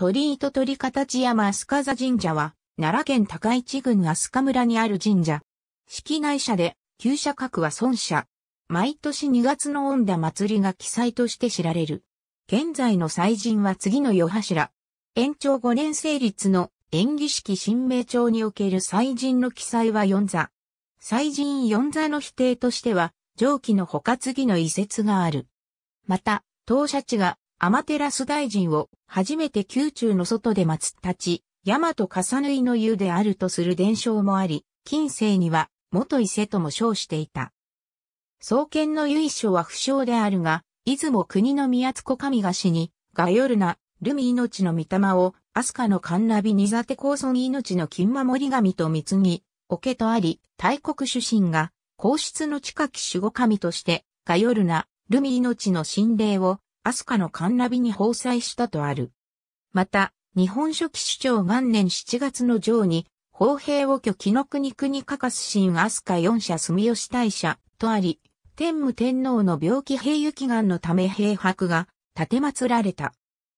鳥居と鳥形山飛鳥座神社は、奈良県高市郡飛鳥村にある神社。式内社で、旧社格は孫社。毎年2月の温田祭りが記載として知られる。現在の祭神は次の世柱。延長5年成立の演技式新名帳における祭神の記載は4座。祭神4座の否定としては、上記の他次の遺説がある。また、当社地が天照大臣を初めて宮中の外で祀ったち、大和重縫の湯であるとする伝承もあり、近世には元伊勢とも称していた。創建の由緒は不詳であるが、出雲国の宮津子神が死に、ガヨルナ、ルミ命の御霊を、飛鳥のカンナビニザテ高尊命の金守り神と貢ぎ、桶とあり、大国主神が、皇室の近き守護神として、ガヨルナ、ルミ命の神霊を、アスカのカンナビに放載したとある。また、日本初期主張元年7月の上に、砲兵を拠木の国国かかす新アスカ四社住吉大社とあり、天武天皇の病気平癒祈願のため兵白が建て祀られた。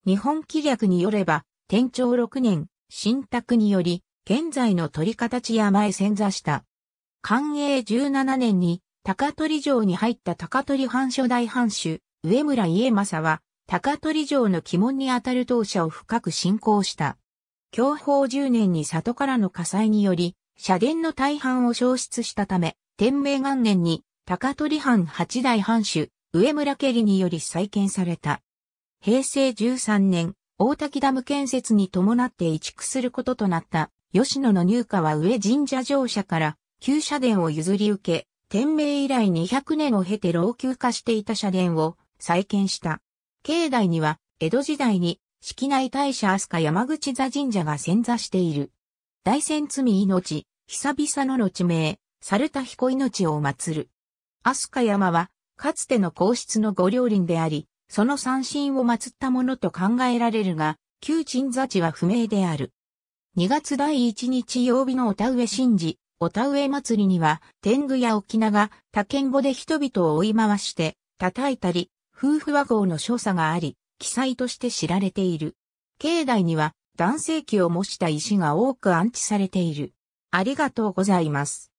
日本紀略によれば、天長6年、新宅により、現在の鳥形山へ潜座した。寛永17年に、高取城に入った高取藩初代藩主、上村家政は、高取城の鬼門にあたる当社を深く信仰した。享保10年に里からの火災により、社殿の大半を消失したため、天明元年に高取藩八代藩主、上村家里により再建された。平成13年、大滝ダム建設に伴って移築することとなった吉野の入荷は上神社城舎から旧社殿を譲り受け、天明以来200年を経て老朽化していた社殿を再建した。境内には、江戸時代に、式内大社飛鳥山口座神社が潜座している。大仙罪命、久々の地名、猿田彦命を祀る。飛鳥山は、かつての皇室の御両輪であり、その三神を祀ったものと考えられるが、旧鎮座地は不明である。2月第1日曜日のお田植え神事、お田植え祭りには、天狗や沖縄、他県語で人々を追い回して、叩いたり、夫婦和合の所作があり、記載として知られている。境内には男性器を模した石が多く安置されている。ありがとうございます。